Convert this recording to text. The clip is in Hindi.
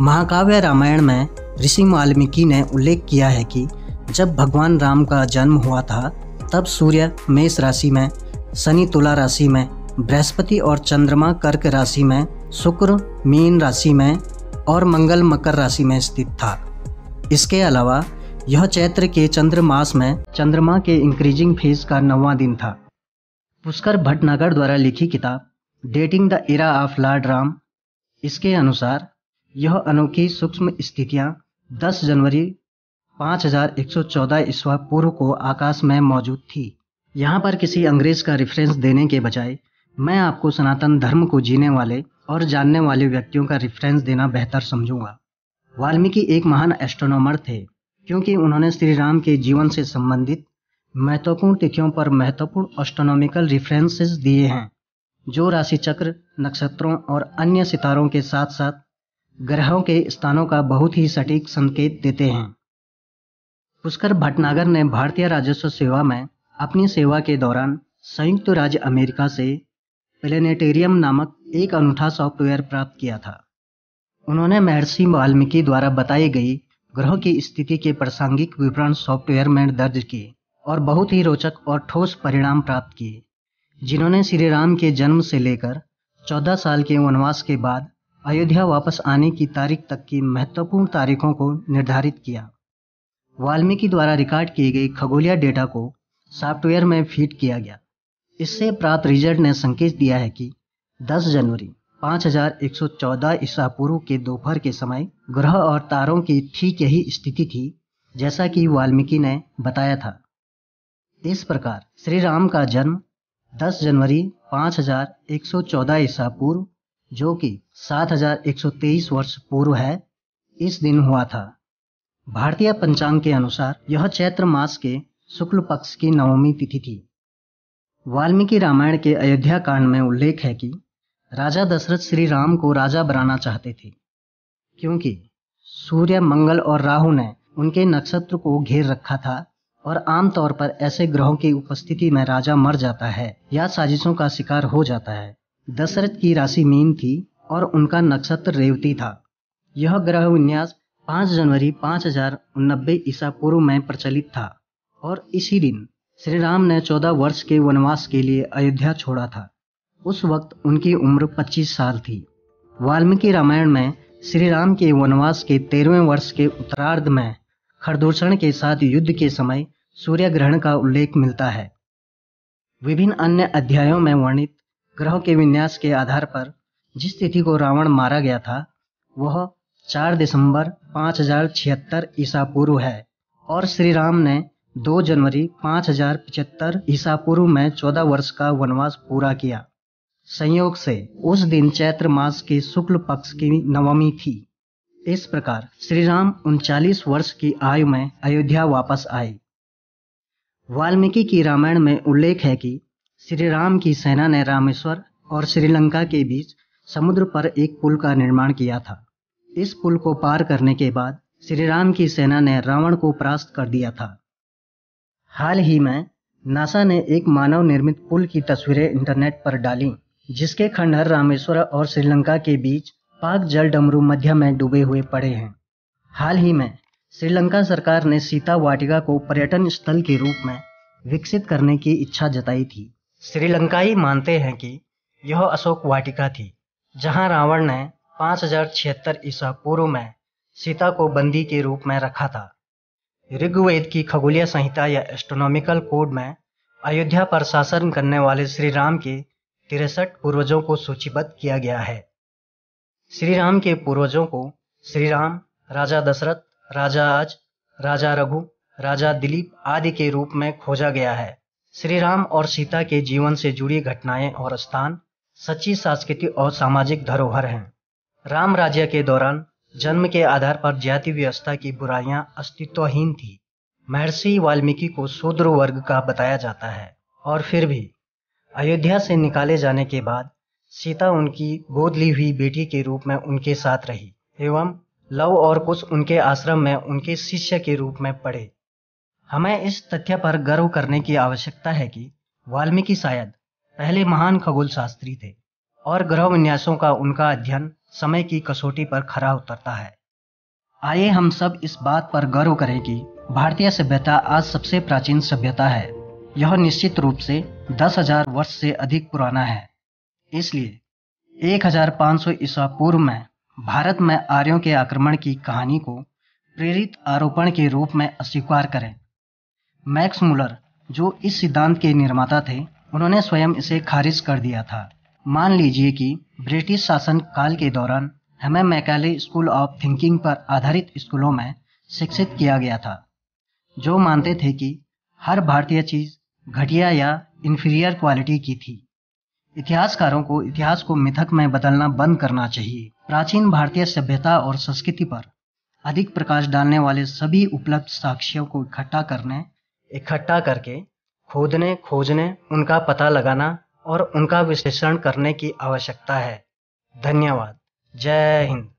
महाकाव्य रामायण में ऋषि वाल्मीकि ने उल्लेख किया है कि जब भगवान राम का जन्म हुआ था तब सूर्य मेष राशि में शनि तुला राशि में बृहस्पति और चंद्रमा कर्क राशि में शुक्र मीन राशि में और मंगल मकर राशि में स्थित था इसके अलावा यह चैत्र के चंद्रमास में चंद्रमा के इंक्रीजिंग फेज का नवा दिन था पुष्कर भटनागर द्वारा लिखी किताब dating the era of lord Ram इसके अनुसार यह अनोखी सूक्ष्म स्थितियां 10 जनवरी 5114 ईस्वा पूर्व को आकाश में मौजूद थी यहाँ पर किसी अंग्रेज का रेफरेंस देने के बजाय मैं आपको सनातन धर्म को जीने वाले और जानने वाले व्यक्तियों का रेफरेंस देना बेहतर समझूंगा वाल्मीकि एक महान एस्ट्रोनॉमर थे क्योंकि उन्होंने श्री राम के जीवन से संबंधित महत्वपूर्ण तिथियों पर महत्वपूर्ण एस्ट्रोनॉमिकल रेफरेंसेस दिए हैं जो राशि चक्र नक्षत्रों और अन्य सितारों के साथ साथ ग्रहों के स्थानों का बहुत ही सटीक संकेत देते हैं पुष्कर भटनागर ने भारतीय राजस्व सेवा में अपनी सेवा के दौरान संयुक्त राज्य अमेरिका से प्लेनेटेरियम नामक एक अनूठा सॉफ्टवेयर प्राप्त किया था उन्होंने महर्षि वाल्मीकि द्वारा बताई गई ग्रहों की स्थिति के प्रासंगिक विवरण सॉफ्टवेयर में दर्ज किए और बहुत ही रोचक और ठोस परिणाम प्राप्त किए जिन्होंने श्री राम के जन्म से लेकर 14 साल के वनवास के बाद अयोध्या वापस आने की तारीख तक की महत्वपूर्ण तारीखों को निर्धारित किया वाल्मीकि द्वारा रिकॉर्ड की गई खगोलिया डेटा को सॉफ्टवेयर में फीड किया गया इससे प्राप्त रिजल्ट ने संकेत दिया है कि 10 जनवरी 5114 ईसा पूर्व के दोपहर के समय ग्रह और तारों की ठीक यही स्थिति थी जैसा कि वाल्मीकि ने बताया था इस प्रकार श्री राम का जन्म 10 जनवरी 5114 ईसा पूर्व जो कि 7,123 वर्ष पूर्व है इस दिन हुआ था भारतीय पंचांग के अनुसार यह चैत्र मास के शुक्ल पक्ष की नवमी तिथि थी वाल्मीकि रामायण के अयोध्या कांड में उल्लेख है कि राजा दशरथ श्री राम को राजा बनाना चाहते थे क्योंकि सूर्य मंगल और राहु ने उनके नक्षत्र को घेर रखा था और आमतौर पर ऐसे ग्रहों की उपस्थिति में राजा मर जाता है या साजिशों का शिकार हो जाता है दशरथ की राशि मीन थी और उनका नक्षत्र रेवती था यह ग्रह विन्यास 5 जनवरी पाँच हजार उन्नबे ईसा पूर्व में प्रचलित था और इसी दिन श्री राम ने 14 वर्ष के वनवास के लिए अयोध्या छोड़ा था उस वक्त उनकी उम्र 25 साल थी वाल्मीकि रामायण में श्री राम के वनवास के तेरहवें वर्ष के उत्तरार्ध में खरदूषण के साथ युद्ध के समय सूर्य ग्रहण का उल्लेख मिलता है विभिन्न अन्य अध्यायों में वर्णित ग्रहों के विन्यास के आधार पर जिस तिथि को रावण मारा गया था वह 4 दिसंबर पाँच हजार छिहत्तर ईसा पूर्व है और श्री राम ने 2 जनवरी पाँच हजार पिचहत्तर ईसा पूर्व में 14 वर्ष का वनवास पूरा किया संयोग से उस दिन चैत्र मास के शुक्ल पक्ष की नवमी थी इस प्रकार श्री राम उनचालीस वर्ष की आयु में अयोध्या वापस आए वाल्मीकि की रामायण में उल्लेख है कि श्री राम की सेना ने रामेश्वर और श्रीलंका के बीच समुद्र पर एक पुल का निर्माण किया था इस पुल को पार करने के बाद श्री राम की सेना ने रावण को परास्त कर दिया था हाल ही में नासा ने एक मानव निर्मित पुल की तस्वीरें इंटरनेट पर डाली जिसके खंडहर रामेश्वर और श्रीलंका के बीच पाक जल डमरू मध्य में डूबे हुए पड़े हैं हाल ही में श्रीलंका सरकार ने सीता वाटिका को पर्यटन स्थल के रूप में विकसित करने की इच्छा जताई थी श्रीलंकाई मानते हैं कि यह अशोक वाटिका थी जहां रावण ने पाँच हजार छिहत्तर ईसा पूर्व में सीता को बंदी के रूप में रखा था ऋग्वेद की खगोलीय संहिता या एस्ट्रोनॉमिकल कोड में अयोध्या पर शासन करने वाले श्री राम के तिरसठ पूर्वजों को सूचीबद्ध किया गया है श्री राम के पूर्वजों को श्री राम राजा दशरथ राजा आज राजा रघु राजा दिलीप आदि के रूप में खोजा गया है श्री राम और सीता के जीवन से जुड़ी घटनाएं और स्थान सच्ची सांस्कृतिक और सामाजिक धरोहर हैं राम राज्य के दौरान जन्म के आधार पर जाति व्यवस्था की बुराइयां अस्तित्वहीन थी महर्षि वाल्मीकि को शूद्र वर्ग का बताया जाता है और फिर भी अयोध्या से निकाले जाने के बाद सीता उनकी गोद ली हुई बेटी के रूप में उनके साथ रही एवं लव और कुछ उनके आश्रम में उनके शिष्य के रूप में पढ़े हमें इस तथ्य पर गर्व करने की आवश्यकता है कि वाल्मीकि शायद पहले महान खगोल शास्त्री थे और ग्रह विन्यासों का उनका अध्ययन समय की कसौटी पर खरा उतरता है आइए हम सब इस बात पर गर्व करें कि भारतीय सभ्यता आज सबसे प्राचीन सभ्यता है यह निश्चित रूप से दस हजार वर्ष से अधिक पुराना है इसलिए 1500 ईसा पूर्व में भारत में आर्यों के आक्रमण की कहानी को प्रेरित आरोपण के रूप में अस्वीकार करें मैक्स मुलर जो इस सिद्धांत के निर्माता थे उन्होंने स्वयं इसे खारिज कर दिया था मान लीजिए कि ब्रिटिश शासन काल के दौरान हमें मैकाले स्कूल ऑफ थिंकिंग पर आधारित स्कूलों में शिक्षित किया गया था जो मानते थे कि हर भारतीय चीज़ घटिया या इन्फीरियर क्वालिटी की थी इतिहासकारों को इतिहास को मिथक में बदलना बंद करना चाहिए प्राचीन भारतीय सभ्यता और संस्कृति पर अधिक प्रकाश डालने वाले सभी उपलब्ध साक्ष्यों को इकट्ठा करने इकट्ठा करके खोदने खोजने उनका पता लगाना और उनका विश्लेषण करने की आवश्यकता है धन्यवाद जय हिंद